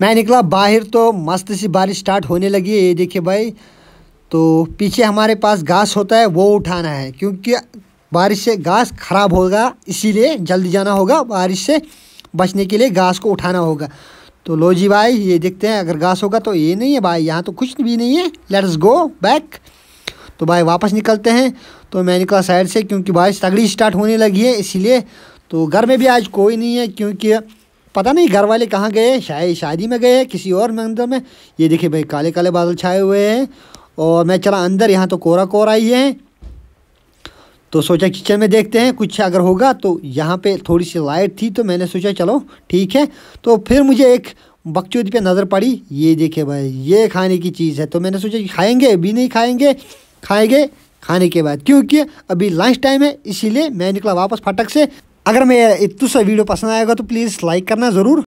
मैं निकला बाहर तो मस्त सी बारिश स्टार्ट होने लगी है ये देखिए भाई तो पीछे हमारे पास घास होता है वो उठाना है क्योंकि बारिश से घास ख़राब होगा इसीलिए जल्दी जाना होगा बारिश से बचने के लिए घास को उठाना होगा तो लो जी भाई ये देखते हैं अगर घास होगा तो ये नहीं है भाई यहाँ तो कुछ भी नहीं है लेट्स गो बैक तो भाई वापस निकलते हैं तो मैं निकला साइड से क्योंकि बारिश तगड़ी स्टार्ट होने लगी है इसीलिए तो घर में भी आज कोई नहीं है क्योंकि पता नहीं घर वाले कहाँ गए शायद शादी में गए किसी और मंदिर में ये देखिए भाई काले काले बादल छाए हुए हैं और मैं चला अंदर यहाँ तो कोरा कोरा ही है तो सोचा किचन में देखते हैं कुछ अगर होगा तो यहाँ पे थोड़ी सी लाइट थी तो मैंने सोचा चलो ठीक है तो फिर मुझे एक बकचोद पे नज़र पड़ी ये देखे भाई ये खाने की चीज़ है तो मैंने सोचा खाएंगे अभी नहीं खाएंगे खाएंगे खाने के बाद क्योंकि अभी लंच टाइम है इसीलिए मैं निकला वापस फटक से अगर मैं इतू वीडियो पसंद आएगा तो प्लीज़ लाइक करना ज़रूर